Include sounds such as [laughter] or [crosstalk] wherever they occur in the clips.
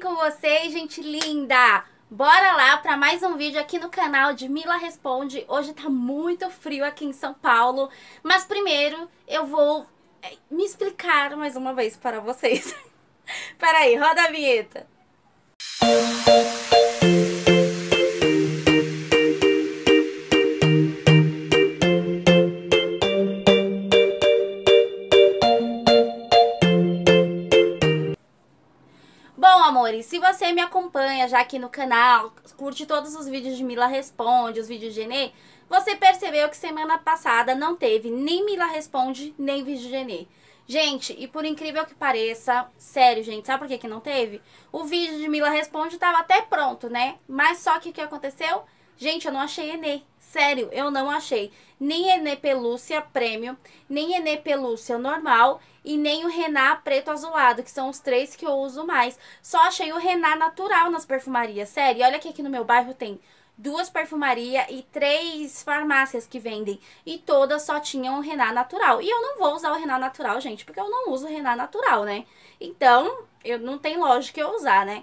com vocês, gente linda? Bora lá para mais um vídeo aqui no canal de Mila Responde. Hoje tá muito frio aqui em São Paulo, mas primeiro eu vou é, me explicar mais uma vez para vocês. [laughs] Peraí, roda a vinheta. me acompanha já aqui no canal, curte todos os vídeos de Mila Responde, os vídeos de Enê, você percebeu que semana passada não teve nem Mila Responde, nem vídeo de Enê. Gente, e por incrível que pareça, sério, gente, sabe por que, que não teve? O vídeo de Mila Responde estava até pronto, né? Mas só que o que aconteceu? Gente, eu não achei Enê. Sério, eu não achei nem Enê Pelúcia Prêmio, nem Enê Pelúcia Normal e nem o renar Preto Azulado, que são os três que eu uso mais. Só achei o renar natural nas perfumarias, sério. E olha que aqui no meu bairro tem duas perfumarias e três farmácias que vendem. E todas só tinham o Renan natural. E eu não vou usar o renar natural, gente, porque eu não uso o Renan natural, né? Então, eu não tem lógica eu usar, né?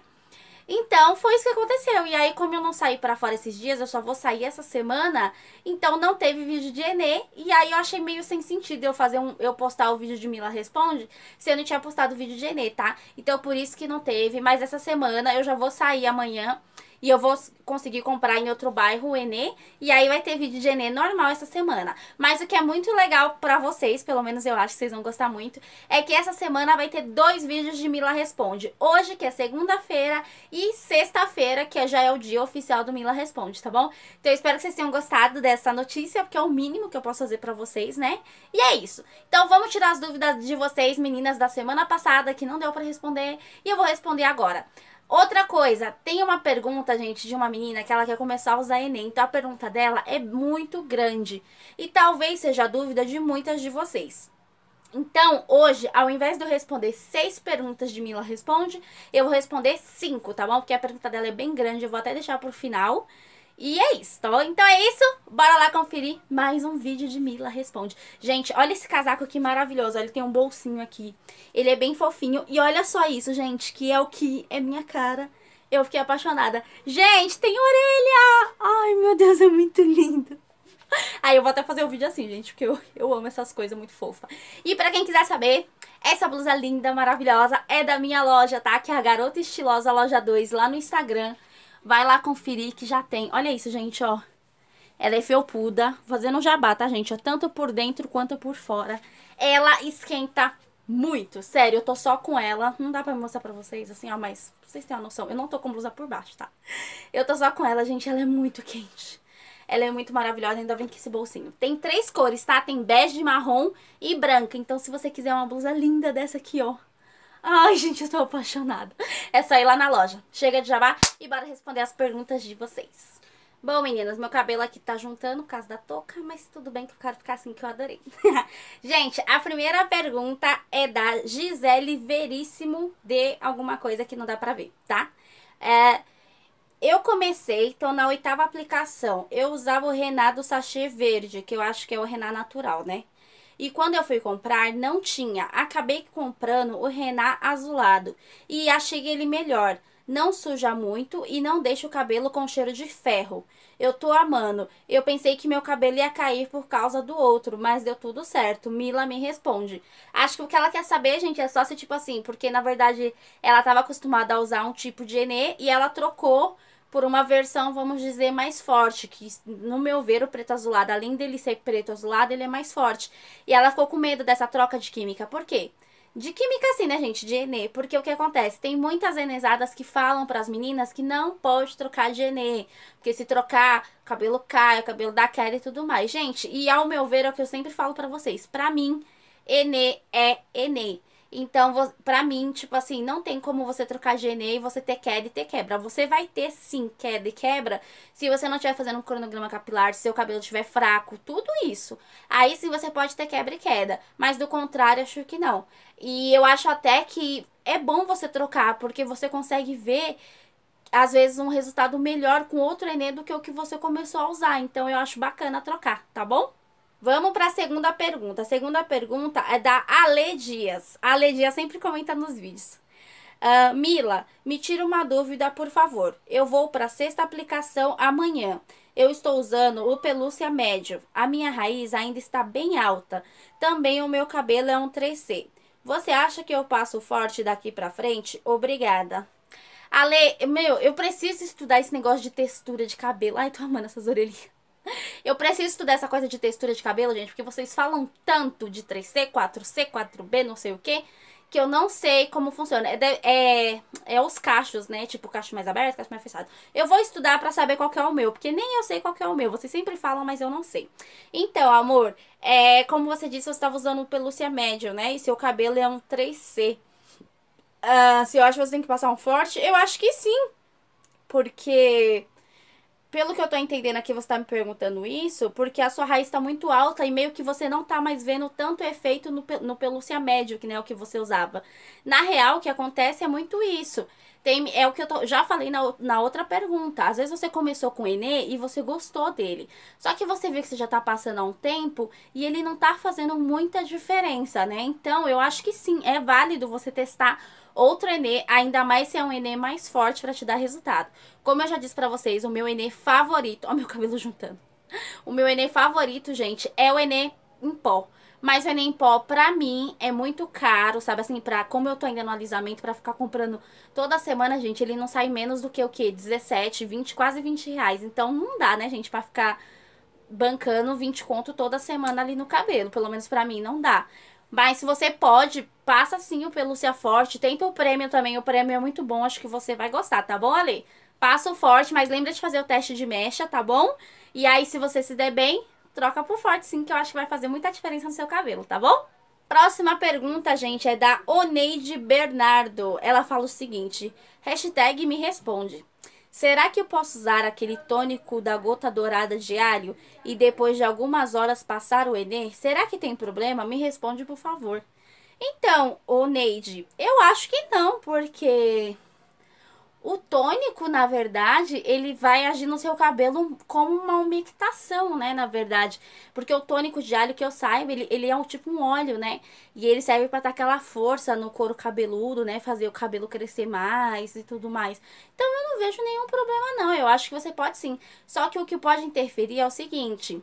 Então, foi isso que aconteceu. E aí, como eu não saí para fora esses dias, eu só vou sair essa semana, então não teve vídeo de Enê. E aí eu achei meio sem sentido eu fazer um eu postar o vídeo de Mila Responde, se eu não tinha postado o vídeo de Enê, tá? Então, por isso que não teve, mas essa semana eu já vou sair amanhã e eu vou conseguir comprar em outro bairro o Enê. E aí vai ter vídeo de Enê normal essa semana. Mas o que é muito legal pra vocês, pelo menos eu acho que vocês vão gostar muito, é que essa semana vai ter dois vídeos de Mila Responde. Hoje, que é segunda-feira, e sexta-feira, que já é o dia oficial do Mila Responde, tá bom? Então eu espero que vocês tenham gostado dessa notícia, porque é o mínimo que eu posso fazer pra vocês, né? E é isso. Então vamos tirar as dúvidas de vocês, meninas, da semana passada, que não deu pra responder. E eu vou responder agora. Outra coisa, tem uma pergunta, gente, de uma menina que ela quer começar a usar Enem. Então a pergunta dela é muito grande e talvez seja a dúvida de muitas de vocês. Então, hoje, ao invés de eu responder seis perguntas de Mila Responde, eu vou responder cinco, tá bom? Porque a pergunta dela é bem grande, eu vou até deixar pro final. E é isso, tá bom? Então é isso, bora lá conferir mais um vídeo de Mila Responde. Gente, olha esse casaco aqui maravilhoso, ele tem um bolsinho aqui, ele é bem fofinho. E olha só isso, gente, que é o que é minha cara. Eu fiquei apaixonada. Gente, tem orelha! Ai, meu Deus, é muito lindo. [laughs] Aí eu vou até fazer o um vídeo assim, gente, porque eu, eu amo essas coisas muito fofa. E pra quem quiser saber, essa blusa linda, maravilhosa, é da minha loja, tá? Que é a Garota Estilosa Loja 2, lá no Instagram. Vai lá conferir que já tem. Olha isso, gente, ó. Ela é felpuda, fazendo um jabá, tá, gente? tanto por dentro quanto por fora. Ela esquenta muito, sério, eu tô só com ela. Não dá pra mostrar pra vocês, assim, ó, mas vocês têm uma noção. Eu não tô com blusa por baixo, tá? Eu tô só com ela, gente, ela é muito quente. Ela é muito maravilhosa, ainda vem com esse bolsinho. Tem três cores, tá? Tem bege, marrom e branca. Então, se você quiser uma blusa linda dessa aqui, ó, Ai, gente, eu tô apaixonada. É só ir lá na loja. Chega de jabá e bora responder as perguntas de vocês. Bom, meninas, meu cabelo aqui tá juntando por causa da touca, mas tudo bem que eu quero ficar assim que eu adorei. [laughs] gente, a primeira pergunta é da Gisele Veríssimo de alguma coisa que não dá pra ver, tá? É... Eu comecei, tô na oitava aplicação. Eu usava o Renato sachê verde, que eu acho que é o Renato natural, né? E quando eu fui comprar, não tinha. Acabei comprando o Renan azulado e achei ele melhor. Não suja muito e não deixa o cabelo com cheiro de ferro. Eu tô amando. Eu pensei que meu cabelo ia cair por causa do outro, mas deu tudo certo. Mila me responde. Acho que o que ela quer saber, gente, é só se tipo assim, porque na verdade ela tava acostumada a usar um tipo de enê e ela trocou por uma versão, vamos dizer, mais forte, que no meu ver o preto azulado, além dele ser preto azulado, ele é mais forte. E ela ficou com medo dessa troca de química, por quê? De química sim né, gente? De Enê. Porque o que acontece? Tem muitas enezadas que falam para as meninas que não pode trocar de Enê. Porque se trocar, o cabelo cai, o cabelo dá queda e tudo mais. Gente, e ao meu ver, é o que eu sempre falo para vocês. Para mim, Enê é Enê. Então, pra mim, tipo assim, não tem como você trocar GNE e você ter queda e ter quebra. Você vai ter sim queda e quebra se você não estiver fazendo um cronograma capilar, se seu cabelo estiver fraco, tudo isso. Aí sim você pode ter quebra e queda. Mas do contrário, acho que não. E eu acho até que é bom você trocar, porque você consegue ver às vezes um resultado melhor com outro enê do que o que você começou a usar. Então eu acho bacana trocar, tá bom? Vamos para a segunda pergunta. A segunda pergunta é da Ale Dias. A Ale Dias sempre comenta nos vídeos. Uh, Mila, me tira uma dúvida, por favor. Eu vou para a sexta aplicação amanhã. Eu estou usando o pelúcia médio. A minha raiz ainda está bem alta. Também o meu cabelo é um 3C. Você acha que eu passo forte daqui para frente? Obrigada. Ale, meu, eu preciso estudar esse negócio de textura de cabelo. Ai, tô amando essas orelhinhas. Eu preciso estudar essa coisa de textura de cabelo, gente, porque vocês falam tanto de 3C, 4C, 4B, não sei o que, que eu não sei como funciona. É, é, é os cachos, né? Tipo, cacho mais aberto, cacho mais fechado. Eu vou estudar para saber qual é o meu, porque nem eu sei qual é o meu. Vocês sempre falam, mas eu não sei. Então, amor, é, como você disse, você estava usando pelúcia médio, né? E seu cabelo é um 3C. Uh, ah, se eu acho que você tem que passar um forte, eu acho que sim. Porque pelo que eu tô entendendo aqui, você tá me perguntando isso, porque a sua raiz tá muito alta e meio que você não tá mais vendo tanto efeito no, no pelúcia médio, que né, o que você usava. Na real, o que acontece é muito isso. Tem, é o que eu tô, já falei na, na outra pergunta. Às vezes você começou com o Enê e você gostou dele. Só que você vê que você já tá passando há um tempo e ele não tá fazendo muita diferença, né? Então, eu acho que sim, é válido você testar outro Enê, ainda mais se é um Enê mais forte para te dar resultado. Como eu já disse para vocês, o meu Enê favorito... Ó, meu cabelo juntando. O meu Enê favorito, gente, é o Enê em pó. Mas o é Enem Pó, pra mim, é muito caro, sabe? Assim, pra, como eu tô ainda no alisamento, pra ficar comprando toda semana, gente, ele não sai menos do que o quê? 17, 20, quase 20 reais. Então não dá, né, gente, pra ficar bancando 20 conto toda semana ali no cabelo. Pelo menos pra mim, não dá. Mas se você pode, passa sim o pelúcia forte. Tenta o prêmio também. O prêmio é muito bom, acho que você vai gostar, tá bom, Ale? Passa o forte, mas lembra de fazer o teste de mecha, tá bom? E aí, se você se der bem, troca pro forte sim, que eu acho que vai fazer muita diferença no seu cabelo, tá bom? Próxima pergunta, gente, é da Oneide Bernardo. Ela fala o seguinte, hashtag me responde. Será que eu posso usar aquele tônico da gota dourada diário e depois de algumas horas passar o Enem? Será que tem problema? Me responde, por favor. Então, Oneide, eu acho que não, porque o tônico, na verdade, ele vai agir no seu cabelo como uma umectação, né? Na verdade. Porque o tônico de alho, que eu saiba, ele, ele é um tipo um óleo, né? E ele serve para dar aquela força no couro cabeludo, né? Fazer o cabelo crescer mais e tudo mais. Então eu não vejo nenhum problema, não. Eu acho que você pode sim. Só que o que pode interferir é o seguinte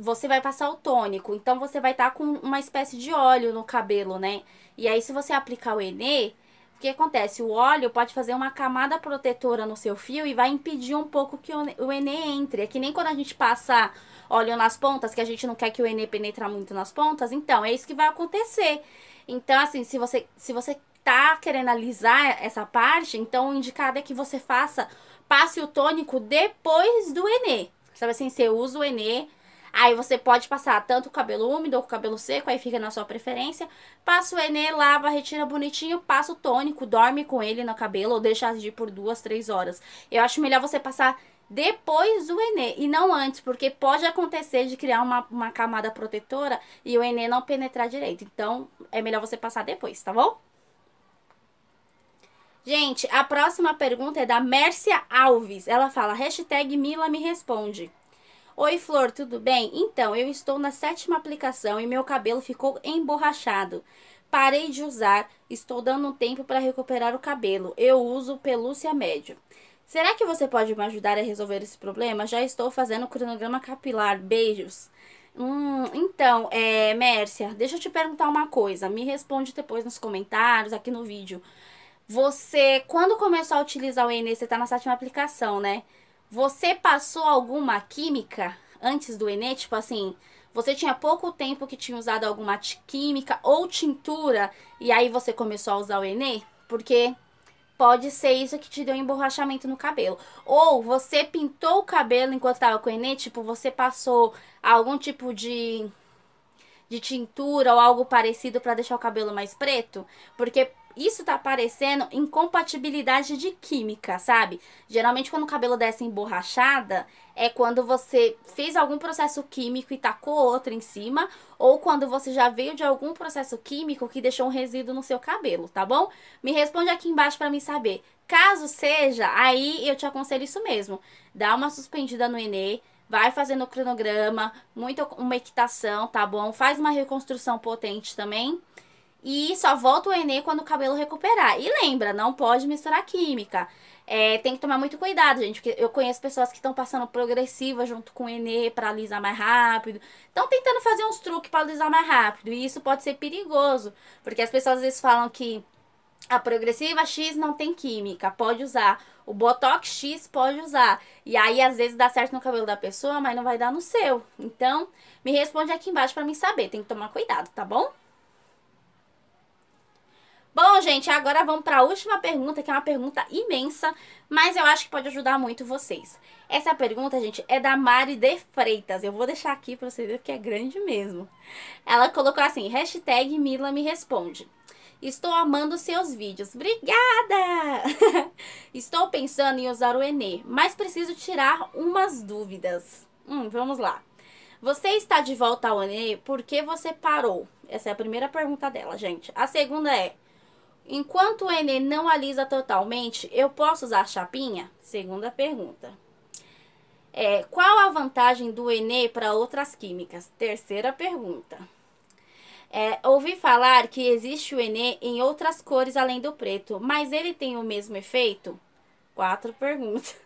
você vai passar o tônico. Então, você vai estar tá com uma espécie de óleo no cabelo, né? E aí, se você aplicar o Enê, o que acontece? O óleo pode fazer uma camada protetora no seu fio e vai impedir um pouco que o enê entre. É que nem quando a gente passa óleo nas pontas, que a gente não quer que o enê penetre muito nas pontas. Então, é isso que vai acontecer. Então, assim, se você, se você tá querendo alisar essa parte, então o indicado é que você faça, passe o tônico depois do enê. Sabe assim, você usa o enê Aí você pode passar tanto o cabelo úmido ou o cabelo seco, aí fica na sua preferência. Passa o Enê, lava, retira bonitinho, passa o tônico, dorme com ele no cabelo ou deixa agir por duas, três horas. Eu acho melhor você passar depois do Enê e não antes, porque pode acontecer de criar uma, uma camada protetora e o Enê não penetrar direito. Então, é melhor você passar depois, tá bom? Gente, a próxima pergunta é da Mércia Alves. Ela fala, hashtag Mila me responde. Oi, Flor, tudo bem? Então, eu estou na sétima aplicação e meu cabelo ficou emborrachado. Parei de usar, estou dando um tempo para recuperar o cabelo. Eu uso pelúcia médio. Será que você pode me ajudar a resolver esse problema? Já estou fazendo cronograma capilar. Beijos. Hum, então, é, Mércia, deixa eu te perguntar uma coisa. Me responde depois nos comentários, aqui no vídeo. Você, quando começou a utilizar o Enem, você está na sétima aplicação, né? Você passou alguma química antes do Enem? Tipo assim, você tinha pouco tempo que tinha usado alguma química ou tintura e aí você começou a usar o Enem? Porque pode ser isso que te deu um emborrachamento no cabelo. Ou você pintou o cabelo enquanto estava com o Enem, tipo, você passou algum tipo de de tintura ou algo parecido para deixar o cabelo mais preto, porque isso tá aparecendo incompatibilidade de química, sabe? Geralmente quando o cabelo desce emborrachada, é quando você fez algum processo químico e tacou outro em cima, ou quando você já veio de algum processo químico que deixou um resíduo no seu cabelo, tá bom? Me responde aqui embaixo para mim saber. Caso seja, aí eu te aconselho isso mesmo. Dá uma suspendida no Enê, vai fazendo o cronograma, muita uma equitação, tá bom? Faz uma reconstrução potente também. E só volta o Enê quando o cabelo recuperar. E lembra, não pode misturar química. É, tem que tomar muito cuidado, gente, porque eu conheço pessoas que estão passando progressiva junto com o Enê para alisar mais rápido. Estão tentando fazer uns truques para alisar mais rápido. E isso pode ser perigoso, porque as pessoas às vezes falam que a progressiva X não tem química, pode usar. O Botox X pode usar. E aí, às vezes, dá certo no cabelo da pessoa, mas não vai dar no seu. Então, me responde aqui embaixo para mim saber. Tem que tomar cuidado, tá bom? Bom, gente, agora vamos para a última pergunta, que é uma pergunta imensa, mas eu acho que pode ajudar muito vocês. Essa pergunta, gente, é da Mari de Freitas. Eu vou deixar aqui para vocês verem que é grande mesmo. Ela colocou assim, hashtag Mila me responde. Estou amando seus vídeos. Obrigada! [laughs] Estou pensando em usar o Enê, mas preciso tirar umas dúvidas. Hum, vamos lá. Você está de volta ao Enê porque você parou? Essa é a primeira pergunta dela, gente. A segunda é: Enquanto o Enem não alisa totalmente, eu posso usar chapinha? Segunda pergunta. É, qual a vantagem do Enem para outras químicas? Terceira pergunta. É, ouvi falar que existe o Enem em outras cores além do preto, mas ele tem o mesmo efeito? Quatro perguntas.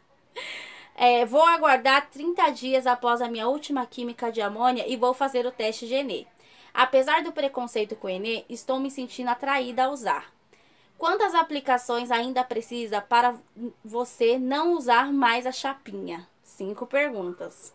É, vou aguardar 30 dias após a minha última química de amônia e vou fazer o teste de Enem. Apesar do preconceito com o Enem, estou me sentindo atraída a usar. Quantas aplicações ainda precisa para você não usar mais a chapinha? Cinco perguntas.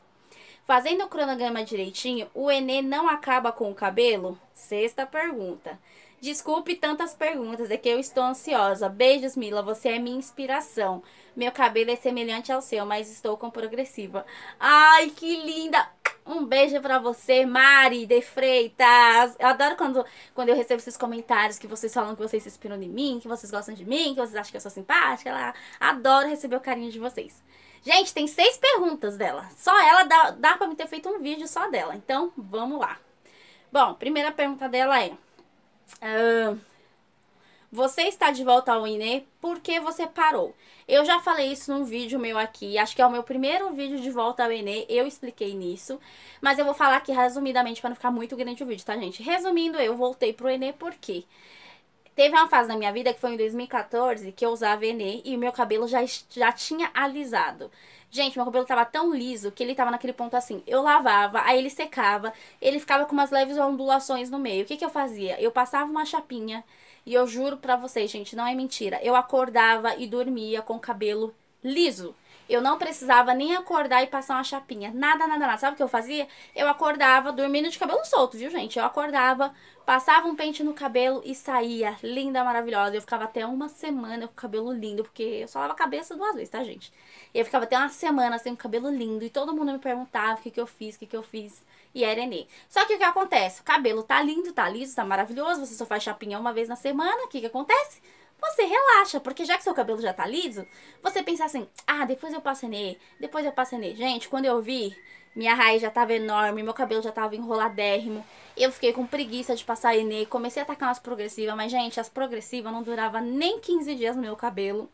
Fazendo o cronograma direitinho, o Enê não acaba com o cabelo? Sexta pergunta. Desculpe tantas perguntas, é que eu estou ansiosa. Beijos, Mila, você é minha inspiração. Meu cabelo é semelhante ao seu, mas estou com progressiva. Ai, que linda! Um beijo para você, Mari de Freitas. Eu adoro quando, quando eu recebo esses comentários que vocês falam que vocês se inspiram em mim, que vocês gostam de mim, que vocês acham que eu sou simpática. Ela adoro receber o carinho de vocês. Gente, tem seis perguntas dela. Só ela dá, dá pra me ter feito um vídeo só dela. Então, vamos lá. Bom, primeira pergunta dela é. Uh, você está de volta ao INE porque você parou. Eu já falei isso num vídeo meu aqui, acho que é o meu primeiro vídeo de volta ao Enem, eu expliquei nisso, mas eu vou falar aqui resumidamente para não ficar muito grande o vídeo, tá, gente? Resumindo, eu voltei pro Enem porque teve uma fase na minha vida que foi em 2014 que eu usava Enem e o meu cabelo já, já tinha alisado. Gente, meu cabelo tava tão liso que ele tava naquele ponto assim. Eu lavava, aí ele secava, ele ficava com umas leves ondulações no meio. O que, que eu fazia? Eu passava uma chapinha e eu juro pra vocês, gente, não é mentira. Eu acordava e dormia com o cabelo liso. Eu não precisava nem acordar e passar uma chapinha. Nada, nada, nada. Sabe o que eu fazia? Eu acordava dormindo de cabelo solto, viu, gente? Eu acordava Passava um pente no cabelo e saía linda, maravilhosa. Eu ficava até uma semana com o cabelo lindo, porque eu só lavo a cabeça duas vezes, tá, gente? E eu ficava até uma semana sem o cabelo lindo, e todo mundo me perguntava o que, que eu fiz, o que, que eu fiz, e era Enem. Só que o que acontece? O cabelo tá lindo, tá liso, tá maravilhoso, você só faz chapinha uma vez na semana, o que, que acontece? você relaxa, porque já que seu cabelo já tá liso, você pensa assim, ah, depois eu passo Enem, depois eu passo Enem. Gente, quando eu vi minha raiz já tava enorme, meu cabelo já tava enroladérrimo. Eu fiquei com preguiça de passar Enê, comecei a atacar umas progressivas, mas, gente, as progressivas não durava nem 15 dias no meu cabelo.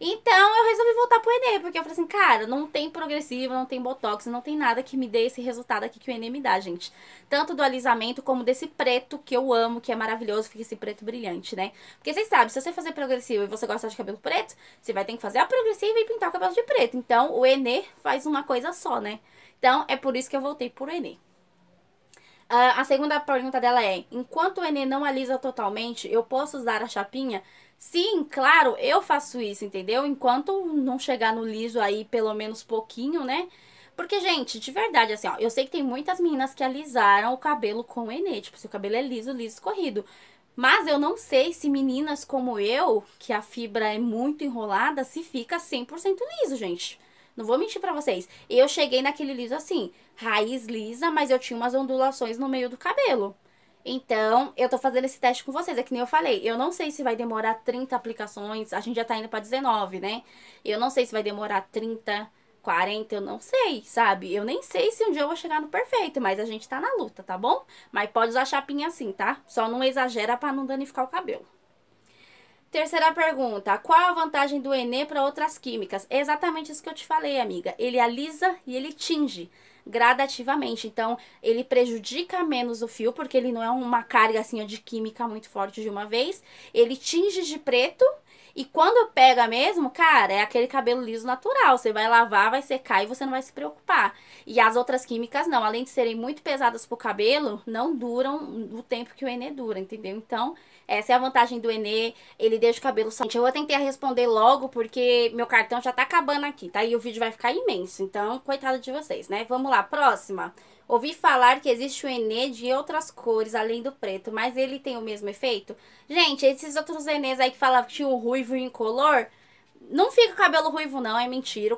Então eu resolvi voltar pro Enê, porque eu falei assim, cara, não tem progressiva, não tem botox, não tem nada que me dê esse resultado aqui que o Enê me dá, gente. Tanto do alisamento como desse preto que eu amo, que é maravilhoso, fica esse preto brilhante, né? Porque vocês sabem, se você fazer progressiva e você gosta de cabelo preto, você vai ter que fazer a progressiva e pintar o cabelo de preto. Então o Enê faz uma coisa só, né? Então, é por isso que eu voltei por Enem. Uh, ah, a segunda pergunta dela é: enquanto o Enem não alisa totalmente, eu posso usar a chapinha? Sim, claro, eu faço isso, entendeu? Enquanto não chegar no liso aí, pelo menos pouquinho, né? Porque, gente, de verdade, assim, ó, eu sei que tem muitas meninas que alisaram o cabelo com o Enê. Tipo, seu cabelo é liso, liso, escorrido. Mas eu não sei se meninas como eu, que a fibra é muito enrolada, se fica 100% liso, gente. Não vou mentir para vocês. Eu cheguei naquele liso assim, raiz lisa, mas eu tinha umas ondulações no meio do cabelo. Então, eu tô fazendo esse teste com vocês, é que nem eu falei. Eu não sei se vai demorar 30 aplicações, a gente já tá indo pra 19, né? Eu não sei se vai demorar 30, 40, eu não sei, sabe? Eu nem sei se um dia eu vou chegar no perfeito, mas a gente tá na luta, tá bom? Mas pode usar chapinha assim, tá? Só não exagera pra não danificar o cabelo. Terceira pergunta: qual a vantagem do Enem para outras químicas? É exatamente isso que eu te falei, amiga. Ele alisa e ele tinge gradativamente. Então, ele prejudica menos o fio, porque ele não é uma carga assim de química muito forte de uma vez. Ele tinge de preto. E quando pega mesmo, cara, é aquele cabelo liso natural. Você vai lavar, vai secar e você não vai se preocupar. E as outras químicas não, além de serem muito pesadas pro cabelo, não duram o tempo que o Enê dura, entendeu? Então, essa é a vantagem do Enê, ele deixa o cabelo só. Gente, eu vou tentar responder logo, porque meu cartão já tá acabando aqui, tá? E o vídeo vai ficar imenso, então, coitado de vocês, né? Vamos lá, próxima. Ouvi falar que existe o Enê de outras cores, além do preto, mas ele tem o mesmo efeito? Gente, esses outros Enês aí que falavam que tinha o ruivo incolor... color não fica cabelo ruivo, não, é mentira.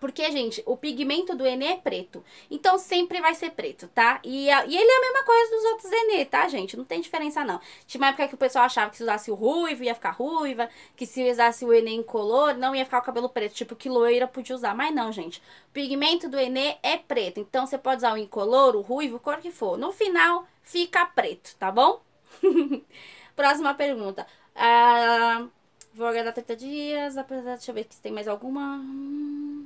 Porque, gente, o pigmento do Enê é preto. Então sempre vai ser preto, tá? E, a, e ele é a mesma coisa dos outros Enê, tá, gente? Não tem diferença, não. Tinha uma época que o pessoal achava que se usasse o ruivo ia ficar ruiva, que se usasse o Enê incolor não ia ficar o cabelo preto. Tipo, que loira podia usar. Mas não, gente. O pigmento do Enê é preto. Então você pode usar o incolor, o ruivo, cor que for. No final, fica preto, tá bom? [laughs] Próxima pergunta. Ah. Uh... Vou aguardar 30 dias, apesar. Deixa eu ver se tem mais alguma. Hum,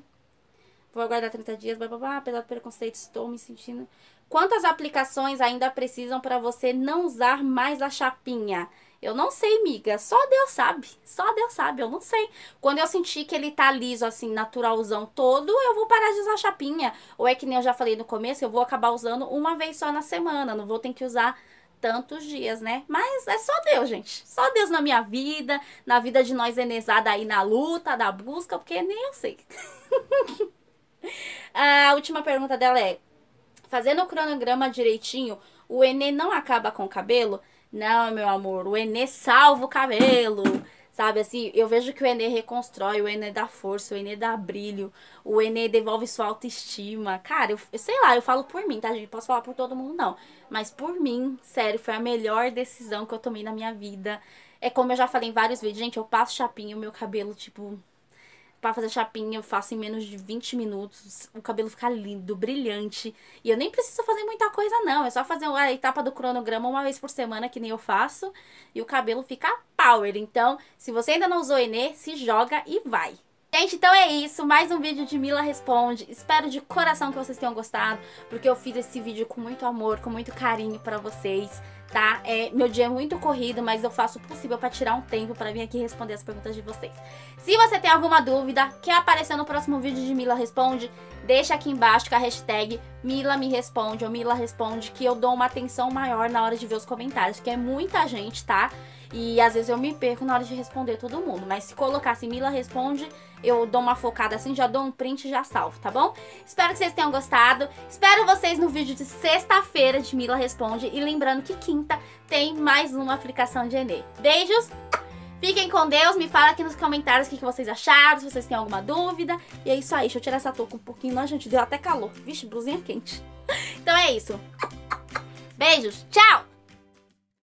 vou aguardar 30 dias, blá blá blá. Apesar do preconceito, estou me sentindo. Quantas aplicações ainda precisam para você não usar mais a chapinha? Eu não sei, miga. Só Deus sabe. Só Deus sabe, eu não sei. Quando eu sentir que ele tá liso, assim, naturalzão todo, eu vou parar de usar chapinha. Ou é que nem eu já falei no começo, eu vou acabar usando uma vez só na semana. Não vou ter que usar tantos dias, né? Mas é só Deus, gente. Só Deus na minha vida, na vida de nós enesada aí na luta, da busca, porque nem eu sei. [laughs] a última pergunta dela é: fazendo o cronograma direitinho, o Enê não acaba com o cabelo? Não, meu amor, o Enê salva o cabelo. Sabe, assim, eu vejo que o Enê reconstrói, o Enê dá força, o Enê dá brilho, o Enê devolve sua autoestima. Cara, eu, eu, sei lá, eu falo por mim, tá, gente? Posso falar por todo mundo, não. Mas por mim, sério, foi a melhor decisão que eu tomei na minha vida. É como eu já falei em vários vídeos, gente, eu passo chapinho, o meu cabelo, tipo, para fazer chapinha eu faço em menos de 20 minutos. O cabelo fica lindo, brilhante. E eu nem preciso fazer muita coisa, não. É só fazer a etapa do cronograma uma vez por semana, que nem eu faço. E o cabelo fica power. Então, se você ainda não usou Enê, se joga e vai. Gente, então é isso, mais um vídeo de Mila Responde. Espero de coração que vocês tenham gostado, porque eu fiz esse vídeo com muito amor, com muito carinho pra vocês, tá? É, meu dia é muito corrido, mas eu faço o possível pra tirar um tempo pra vir aqui responder as perguntas de vocês. Se você tem alguma dúvida, quer aparecer no próximo vídeo de Mila Responde, deixa aqui embaixo com a hashtag Mila me responde ou Mila responde que eu dou uma atenção maior na hora de ver os comentários, porque é muita gente, tá? E às vezes eu me perco na hora de responder todo mundo, mas se colocasse Mila responde, eu dou uma focada assim, já dou um print e já salvo, tá bom? Espero que vocês tenham gostado. Espero vocês no vídeo de sexta-feira de Mila Responde. E lembrando que quinta tem mais uma aplicação de Enê. Beijos! Fiquem com Deus, me fala aqui nos comentários o que, que vocês acharam, se vocês têm alguma dúvida. E é isso aí, deixa eu tirar essa touca um pouquinho, não, gente, deu até calor. Vixe, blusinha quente. [laughs] Então é isso. Beijos, tchau!